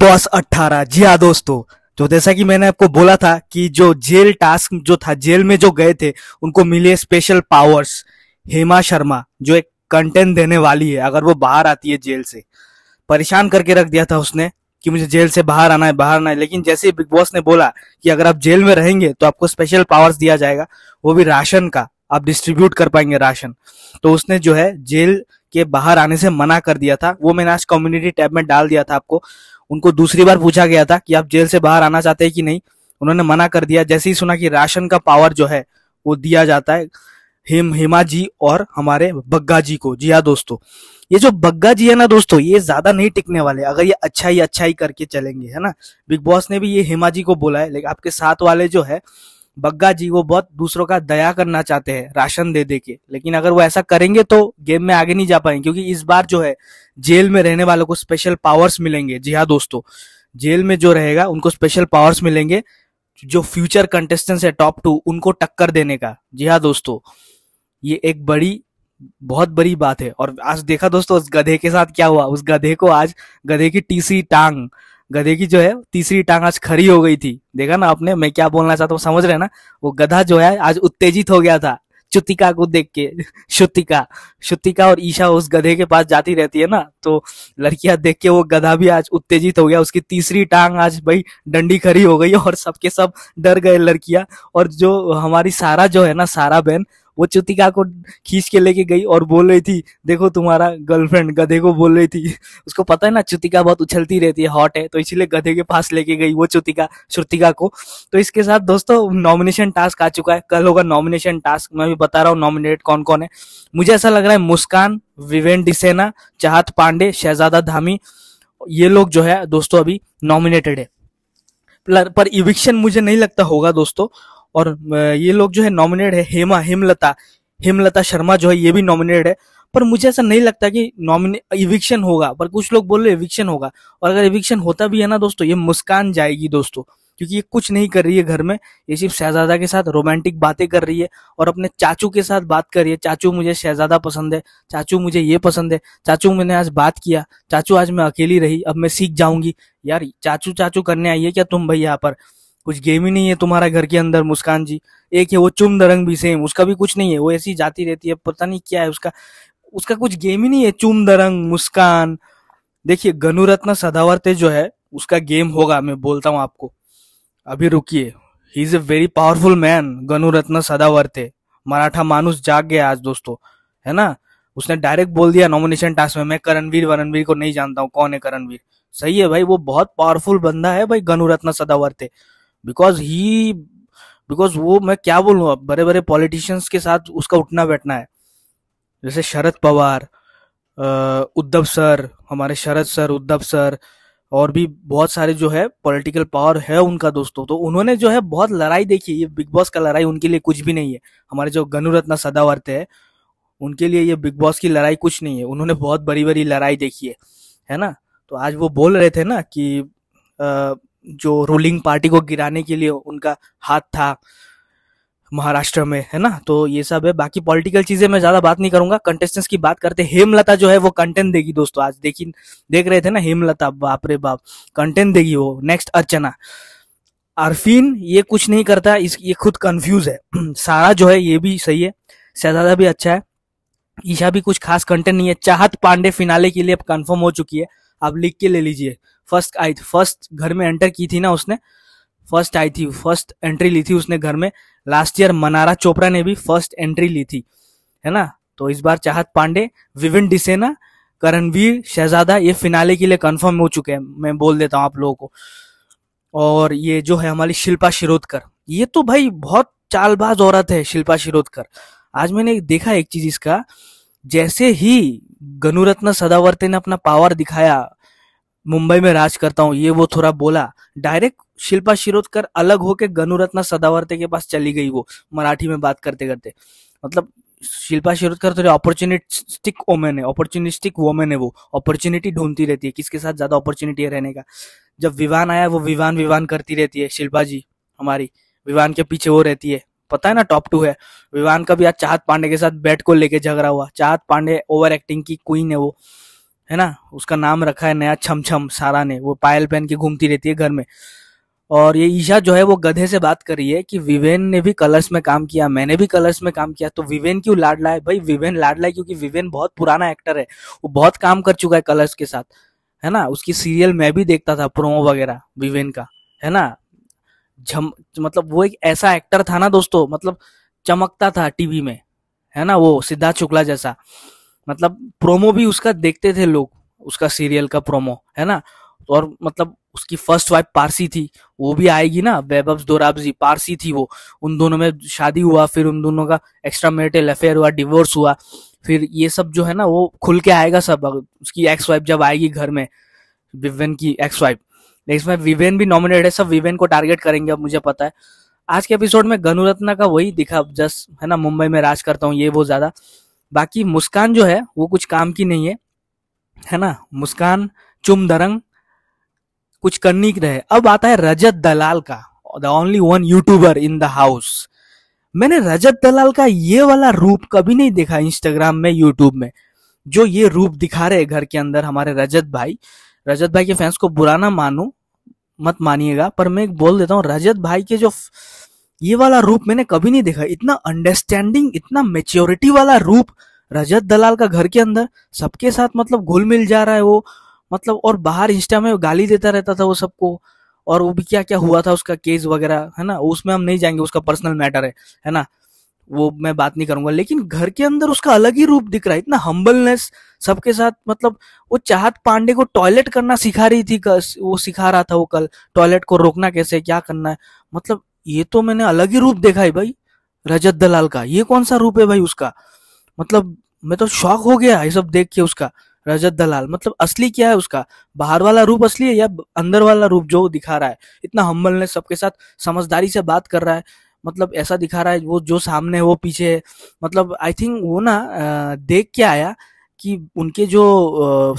Boss अट्ठारह जी हाँ दोस्तों तो जैसा कि मैंने आपको बोला था कि जो जेल टास्क जो था जेल में जो गए थे उनको मिले स्पेशल पावर्स हेमा शर्मा जो एक कंटेंट देने वाली है अगर वो बाहर आती है जेल से परेशान करके रख दिया था उसने कि मुझे जेल से बाहर आना है बाहर आना है लेकिन जैसे ही बिग बॉस ने बोला कि अगर आप जेल में रहेंगे तो आपको स्पेशल पावर्स दिया जाएगा वो भी राशन का आप डिस्ट्रीब्यूट कर पाएंगे राशन तो उसने जो है जेल के बाहर आने से मना कर दिया था वो मैंने आज कम्युनिटी टैब में डाल दिया था आपको उनको दूसरी बार पूछा गया था कि आप जेल से बाहर आना चाहते हैं कि नहीं उन्होंने मना कर दिया जैसे ही सुना कि राशन का पावर जो है वो दिया जाता है हिम हिमा जी और हमारे बग्गा जी को जी हाँ दोस्तों ये जो बग्गा जी है ना दोस्तों ये ज्यादा नहीं टिकने वाले अगर ये अच्छा ही अच्छा ही करके चलेंगे है ना बिग बॉस ने भी ये हिमा जी को बोला है लेकिन आपके साथ वाले जो है बग्गा जी वो बहुत दूसरों का दया करना चाहते हैं राशन दे दे के लेकिन अगर वो ऐसा करेंगे तो गेम में आगे नहीं जा पाएंगे क्योंकि इस बार जो है जेल में रहने वालों को स्पेशल पावर्स मिलेंगे जी हाँ दोस्तों जेल में जो रहेगा उनको स्पेशल पावर्स मिलेंगे जो फ्यूचर कंटेस्टेंट्स है टॉप टू उनको टक्कर देने का जी हाँ दोस्तों ये एक बड़ी बहुत बड़ी बात है और आज देखा दोस्तों उस गधे के साथ क्या हुआ उस गधे को आज गधे की टीसी टांग गधे की जो है तीसरी टांग आज खड़ी हो गई थी देखा ना आपने मैं क्या बोलना चाहता हूँ समझ रहे ना वो गधा जो है आज उत्तेजित हो गया था चुतिका को देख के शुतिका शुतिका और ईशा उस गधे के पास जाती रहती है ना तो लड़कियां देख के वो गधा भी आज उत्तेजित हो गया उसकी तीसरी टांग आज भाई डंडी खड़ी हो गई और सबके सब डर गए लड़कियां और जो हमारी सारा जो है ना सारा बहन वो चुतिका को खींच के लेके गई और बोल रही थी देखो तुम्हारा गर्लफ्रेंड गधे को बोल रही थी उसको पता है ना चुतिका बहुत उछलती रहती है हॉट है तो इसीलिए गधे के पास लेके गई वो चुतिका श्रुतिका को तो इसके साथ दोस्तों नॉमिनेशन टास्क आ चुका है कल होगा नॉमिनेशन टास्क मैं भी बता रहा हूँ नॉमिनेट कौन कौन है मुझे ऐसा लग रहा है मुस्कान विवेन डिसेना चाहत पांडे शहजादा धामी ये लोग जो है दोस्तों अभी नॉमिनेटेड है पर इविक्शन मुझे नहीं लगता होगा दोस्तों और ये लोग जो है नॉमिनेट है हेमा हेमलता हेमलता शर्मा जो है ये भी नॉमिनेट है पर मुझे ऐसा नहीं लगता कि नॉमिने इविक्शन होगा पर कुछ लोग बोल रहे इविक्शन होगा और अगर इविक्शन होता भी है ना दोस्तों ये मुस्कान जाएगी दोस्तों क्योंकि ये कुछ नहीं कर रही है घर में ये सिर्फ शहजादा के साथ रोमांटिक बातें कर रही है और अपने चाचू के साथ बात कर रही है चाचू मुझे शहजादा पसंद है चाचू मुझे ये पसंद है चाचू मैंने आज बात किया चाचू आज मैं अकेली रही अब मैं सीख जाऊंगी यार चाचू चाचू करने आई है क्या तुम भाई यहाँ पर कुछ गेम ही नहीं है तुम्हारा घर के अंदर मुस्कान जी एक है वो चुम दरंग भी सेम उसका भी कुछ नहीं है वो ऐसी जाती रहती है पता नहीं क्या है उसका उसका कुछ गेम ही नहीं है चुम दरंग मुस्कान देखिए गनुरत्न सदावर्ते जो है उसका गेम होगा मैं बोलता हूँ आपको अभी रुकिए ही is a very powerful man Gunratna Sadavarte Maratha मानुस जाग गया आज दोस्तों है ना उसने डायरेक्ट बोल दिया नॉमिनेशन टास्क में मैं करणवीर वरणवीर को नहीं जानता हूँ कौन है करणवीर सही है भाई वो बहुत पावरफुल बंदा है भाई Gunaratna Sadavarte because he because वो मैं क्या बोलूँ अब बड़े बड़े पॉलिटिशियंस के साथ उसका उठना बैठना है जैसे शरद पवार उद्धव सर हमारे शरद सर उद्धव सर और भी बहुत सारे जो है पॉलिटिकल पावर है उनका दोस्तों तो उन्होंने जो है बहुत लड़ाई देखी ये बिग बॉस का लड़ाई उनके लिए कुछ भी नहीं है हमारे जो गनुरत्ना सदावर्त है उनके लिए ये बिग बॉस की लड़ाई कुछ नहीं है उन्होंने बहुत बड़ी बड़ी लड़ाई देखी है है ना तो आज वो बोल रहे थे ना कि आ, जो रूलिंग पार्टी को गिराने के लिए उनका हाथ था महाराष्ट्र में है ना तो ये सब है बाकी पॉलिटिकल चीजें मैं ज्यादा बात नहीं करूंगा कंटेस्टेंट्स की बात करते हेमलता जो है वो कंटेंट देगी दोस्तों आज देखी देख रहे थे ना हेमलता बाप रे बाप कंटेंट देगी वो नेक्स्ट अर्चना आरफीन ये कुछ नहीं करता इस ये खुद कंफ्यूज है सारा जो है ये भी सही है शहजादा भी अच्छा है ईशा भी कुछ खास कंटेंट नहीं है चाहत पांडे फिनाले के लिए अब कंफर्म हो चुकी है आप लिख के ले लीजिए फर्स्ट आई फर्स्ट घर में एंटर की थी ना उसने फर्स्ट आई थी फर्स्ट एंट्री ली थी उसने घर में लास्ट ईयर मनारा चोपड़ा ने भी फर्स्ट एंट्री ली थी है ना तो इस बार चाहत पांडे विविन डिसेना करणवीर शहजादा ये फिनाले के लिए कंफर्म हो चुके हैं मैं बोल देता हूँ आप लोगों को और ये जो है हमारी शिल्पा शिरोदकर ये तो भाई बहुत चालबाज औरत है शिल्पा शिरोदकर आज मैंने देखा एक चीज इसका जैसे ही गनुरत्न सदावर्ते ने अपना पावर दिखाया मुंबई में राज करता हूँ ये वो थोड़ा बोला डायरेक्ट शिल्पा शिरोदकर अलग होके गनुरत्ना सदावर्ते के पास चली गई वो मराठी में बात करते करते मतलब शिल्पा शिरोदकर थोड़ी अपॉर्चुनिस्टिक वोमेन है अपॉर्चुनिस्टिक वोमेन है वो अपॉर्चुनिटी ढूंढती रहती है किसके साथ ज्यादा अपॉर्चुनिटी है रहने का जब विवान आया वो विवान विवान करती रहती है शिल्पा जी हमारी विवान के पीछे वो रहती है पता है ना टॉप टू है विवान का भी आज चाहत पांडे के साथ बैट को लेके झगड़ा हुआ चाहत पांडे ओवर एक्टिंग की क्वीन है वो है ना उसका नाम रखा है नया छम छम सारा ने वो पायल पहन के घूमती रहती है घर में और ये ईशा जो है वो गधे से बात कर रही है कि विवेन ने भी कलर्स में काम किया मैंने भी कलर्स में काम किया तो विवेन क्यों लाडला है भाई विवेन लाडला है क्योंकि विवेन बहुत पुराना एक्टर है वो बहुत काम कर चुका है कलर्स के साथ है ना उसकी सीरियल मैं भी देखता था प्रोमो वगैरह विवेन का है ना झम मतलब वो एक ऐसा एक्टर था ना दोस्तों मतलब चमकता था टीवी में है ना वो सिद्धार्थ शुक्ला जैसा मतलब प्रोमो भी उसका देखते थे लोग उसका सीरियल का प्रोमो है ना और मतलब उसकी फर्स्ट वाइफ पारसी थी वो भी आएगी ना वैभव दोराबजी पारसी थी वो उन दोनों में शादी हुआ फिर उन दोनों का एक्स्ट्रा मेरिटल अफेयर हुआ डिवोर्स हुआ फिर ये सब जो है ना वो खुल के आएगा सब उसकी एक्स वाइफ जब आएगी घर में विवेन की एक्स वाइफ नेक्स्ट में विवेन भी नॉमिनेट है सब विवेन को टारगेट करेंगे अब मुझे पता है आज के एपिसोड में गनुरत्ना का वही दिखा जस्ट है ना मुंबई में राज करता हूँ ये वो ज्यादा बाकी मुस्कान जो है वो कुछ काम की नहीं है है ना मुस्कान चुम दरंग कुछ करनी रहे अब आता है रजत दलाल का the only one YouTuber in the house मैंने रजत दलाल का ये वाला रूप कभी नहीं देखा इंस्टाग्राम में यूट्यूब में जो ये रूप दिखा रहे घर के अंदर हमारे रजत भाई रजत भाई के फैंस को बुरा ना मानू मत मानिएगा पर मैं बोल देता हूँ रजत भाई के जो ये वाला रूप मैंने कभी नहीं देखा इतना अंडरस्टैंडिंग इतना मेच्योरिटी वाला रूप रजत दलाल का घर के अंदर सबके साथ मतलब घुल मिल जा रहा है वो मतलब और बाहर इंस्टा में गाली देता रहता था वो सबको और वो भी क्या क्या हुआ था उसका केस वगैरह है ना उसमें हम नहीं जाएंगे उसका पर्सनल मैटर है है ना वो मैं बात नहीं करूंगा लेकिन घर के अंदर उसका अलग ही रूप दिख रहा है इतना हम्बलनेस सबके साथ मतलब वो चाहत पांडे को टॉयलेट करना सिखा रही थी वो सिखा रहा था वो कल टॉयलेट को रोकना कैसे क्या करना है मतलब ये तो मैंने अलग ही रूप देखा है भाई रजत दलाल का ये कौन सा रूप है भाई उसका मतलब मैं तो शौक हो गया ये सब देख के उसका रजत दलाल मतलब असली क्या है उसका बाहर वाला रूप असली है या अंदर वाला रूप जो दिखा रहा है इतना हम्बल ने सबके साथ समझदारी से बात कर रहा है मतलब ऐसा दिखा रहा है वो जो सामने है वो पीछे है मतलब आई थिंक वो ना देख के आया कि उनके जो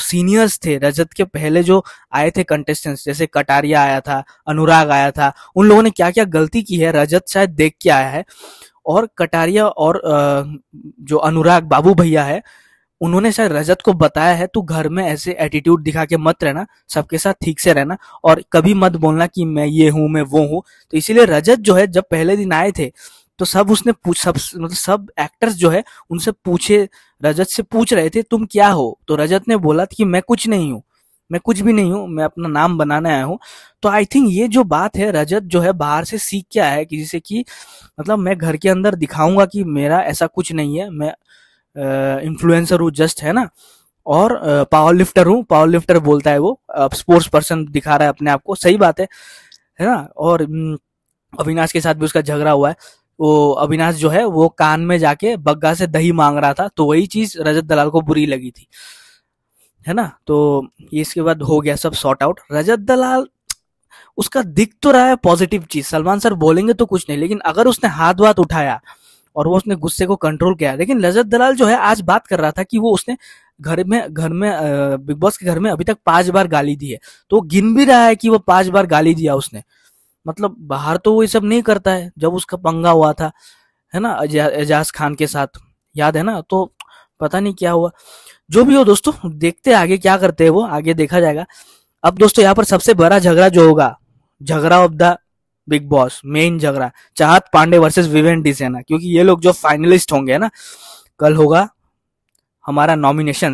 सीनियर्स थे रजत के पहले जो आए थे कंटेस्टेंट्स जैसे कटारिया आया था अनुराग आया था उन लोगों ने क्या क्या गलती की है रजत शायद देख के आया है और कटारिया और जो अनुराग बाबू भैया है उन्होंने शायद रजत को बताया है तू घर में ऐसे एटीट्यूड दिखा के मत रहना सबके साथ ठीक से रहना और कभी मत बोलना कि मैं ये हूं मैं वो हूं तो इसीलिए रजत जो है जब पहले दिन आए थे तो सब उसने पूछ सब मतलब सब एक्टर्स जो है उनसे पूछे रजत से पूछ रहे थे तुम क्या हो तो रजत ने बोला कि मैं कुछ नहीं हूँ मैं कुछ भी नहीं हूँ मैं अपना नाम बनाने आया हूँ तो आई थिंक ये जो बात है रजत जो है बाहर से सीख के आया है कि जैसे कि मतलब मैं घर के अंदर दिखाऊंगा कि मेरा ऐसा कुछ नहीं है मैं इन्फ्लुएंसर हूँ जस्ट है ना और पावर लिफ्टर हूँ पावर लिफ्टर बोलता है वो स्पोर्ट्स पर्सन दिखा रहा है अपने आप को सही बात है है ना और अविनाश के साथ भी उसका झगड़ा हुआ है वो अविनाश जो है वो कान में जाके बग्गा से दही मांग रहा था तो वही चीज रजत दलाल को बुरी लगी थी है ना तो ये इसके बाद हो गया सब सॉर्ट आउट रजत दलाल उसका दिख तो रहा है पॉजिटिव चीज सलमान सर बोलेंगे तो कुछ नहीं लेकिन अगर उसने हाथ वात उठाया और वो उसने गुस्से को कंट्रोल किया लेकिन रजत दलाल जो है आज बात कर रहा था कि वो उसने घर में घर में बिग बॉस के घर में अभी तक पांच बार गाली दी है तो गिन भी रहा है कि वो पांच बार गाली दिया उसने मतलब बाहर तो वो ये सब नहीं करता है जब उसका पंगा हुआ था है ना एजाज खान के साथ याद है ना तो पता नहीं क्या हुआ जो भी हो दोस्तों देखते आगे क्या करते हैं वो आगे देखा जाएगा अब दोस्तों यहाँ पर सबसे बड़ा झगड़ा जो होगा झगड़ा of the Bigg Boss main झगड़ा चाहत पांडे वर्सेस विवेन डिसेना क्योंकि ये लोग जो फाइनलिस्ट होंगे ना कल होगा हमारा नॉमिनेशन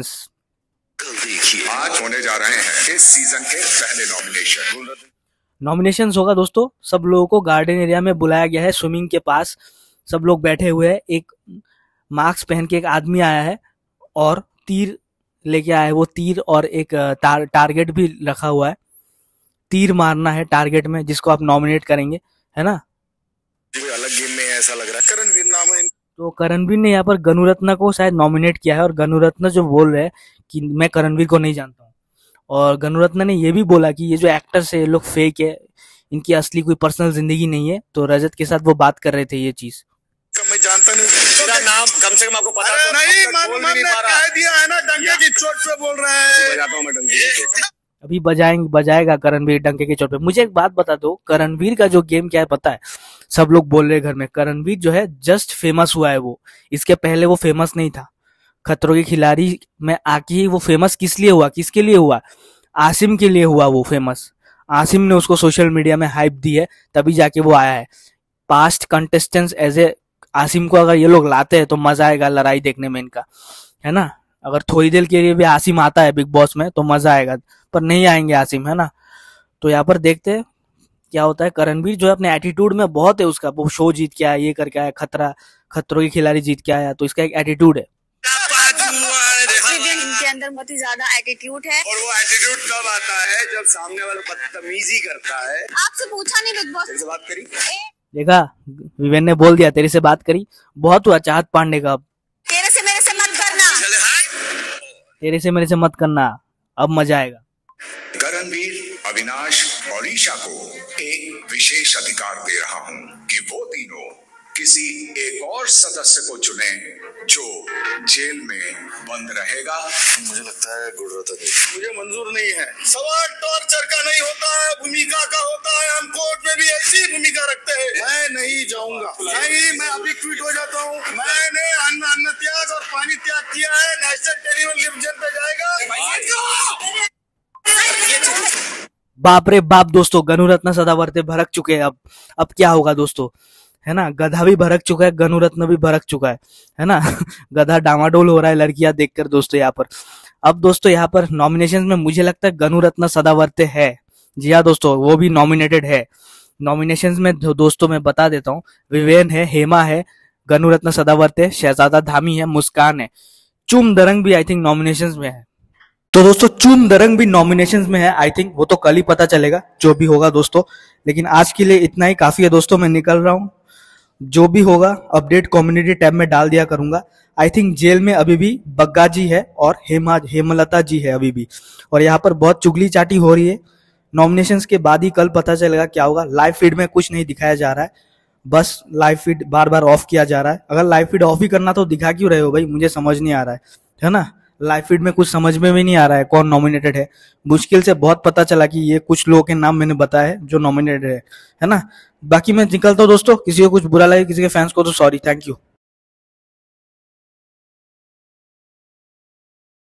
आज होने जा रहे हैं इस सीजन के पहले नॉमिनेशन नॉमिनेशन होगा दोस्तों सब लोगों को गार्डन एरिया में बुलाया गया है स्विमिंग के पास सब लोग बैठे हुए हैं एक मास्क पहन के एक आदमी आया है और तीर लेके आया है वो तीर और एक टार, टारगेट भी रखा हुआ है तीर मारना है टारगेट में जिसको आप नॉमिनेट करेंगे है ना अलग गेम में ऐसा लग रहा है करणवीर नाम है तो करणवीर ने यहाँ पर गनुरत्न को शायद नॉमिनेट किया है और गनुरत्न जो बोल रहे हैं कि मैं करणवीर को नहीं जानता और गनुरत्न ने यह भी बोला कि ये जो एक्टर्स है ये लोग फेक है इनकी असली कोई पर्सनल जिंदगी नहीं है तो रजत के साथ वो बात कर रहे थे ये चीज तो मैं जानता नहीं तो नाम कम से कम आपको पता अरे तो नहीं मन मन ने कह दिया है ना डंके की चोट पे बोल रहा है अभी बजाएंगे बजाएगा करणवीर डंके के चोट पे मुझे एक बात बता दो करणवीर का जो गेम क्या है पता है सब लोग बोल रहे घर में करणवीर जो है जस्ट फेमस हुआ है वो इसके पहले वो फेमस नहीं था खतरों के खिलाड़ी में आके ही वो फेमस किस लिए हुआ किसके लिए हुआ आसिम के लिए हुआ वो फेमस आसिम ने उसको सोशल मीडिया में हाइप दी है तभी जाके वो आया है past contestants as a Asim को अगर ये लोग लाते हैं तो मजा आएगा लड़ाई देखने में इनका है ना अगर थोड़ी देर के लिए भी आसिम आता है बिग बॉस में तो मजा आएगा पर नहीं आएंगे आसिम है ना तो यहाँ पर देखते हैं क्या होता है करणवीर जो है अपने एटीट्यूड में बहुत है उसका वो शो जीत के आया ये करके आया खतरा खतरों के खिलाड़ी जीत के आया तो इसका एक एटीट्यूड है के अंदर बहुत ही ज्यादा एटीट्यूड है और वो एटीट्यूड कब आता है जब सामने वाला बदतमीजी करता है आपसे पूछा नहीं बिग बॉस बात करी देखा विवेन ने बोल दिया तेरे से बात करी बहुत हुआ चाहत पांडे का अब तेरे से मेरे से मत करना हाँ? तेरे से मेरे से मत करना अब मजा आएगा करणवीर अविनाश और ईशा को एक विशेष अधिकार दे रहा हूँ कि वो तीनों किसी एक और सदस्य को चुने जो जेल में बंद रहेगा मुझे लगता है गुणवत्ता मुझे मंजूर नहीं है सवाल टॉर्चर का नहीं होता है भूमिका का होता है हम कोर्ट में भी ऐसी भूमिका रखते हैं मैं नहीं जाऊंगा नहीं मैं अभी ट्वीट हो जाता हूँ मैंने अन्न अन्न त्याग और पानी त्याग किया है नेशनल टेरिबल डिवीजन पे जाएगा बाप रे बाप दोस्तों गनुरत्न सदावर्ते भरक चुके हैं अब अब क्या होगा दोस्तों है ना गधा भी भरक चुका है गनु रत्न भी भरक चुका है है ना गधा डामाडोल हो रहा है लड़कियां देखकर दोस्तों यहाँ पर अब दोस्तों यहाँ पर नॉमिनेशन में मुझे लगता है गनु रत्न सदावर्ते है जी हाँ दोस्तों वो भी नॉमिनेटेड है नॉमिनेशन में दोस्तों मैं बता देता हूँ विवेन है हेमा है गनु रत्न सदावर्ते है शहजादा धामी है मुस्कान है चुम दरंग भी आई थिंक नॉमिनेशन में है तो दोस्तों चुम दरंग भी नॉमिनेशन में है आई थिंक वो तो कल ही पता चलेगा जो भी होगा दोस्तों लेकिन आज के लिए इतना ही काफी है दोस्तों मैं निकल रहा हूँ जो भी होगा अपडेट कम्युनिटी टैब में डाल दिया करूंगा आई थिंक जेल में अभी भी बग्गा जी है और हेमा हेमलता जी है अभी भी और यहाँ पर बहुत चुगली चाटी हो रही है नॉमिनेशन के बाद ही कल पता चलेगा क्या होगा लाइव फीड में कुछ नहीं दिखाया जा रहा है बस लाइव फीड बार बार ऑफ किया जा रहा है अगर लाइव फीड ऑफ ही करना तो दिखा क्यों रहे हो भाई मुझे समझ नहीं आ रहा है है ना लाइफ फीड में कुछ समझ में भी नहीं आ रहा है कौन नॉमिनेटेड है मुश्किल से बहुत पता चला कि ये कुछ लोगों के नाम मैंने बताया है जो नॉमिनेटेड है है ना बाकी मैं निकलता हूँ दोस्तों किसी को कुछ बुरा लगे किसी के फैंस को तो सॉरी थैंक यू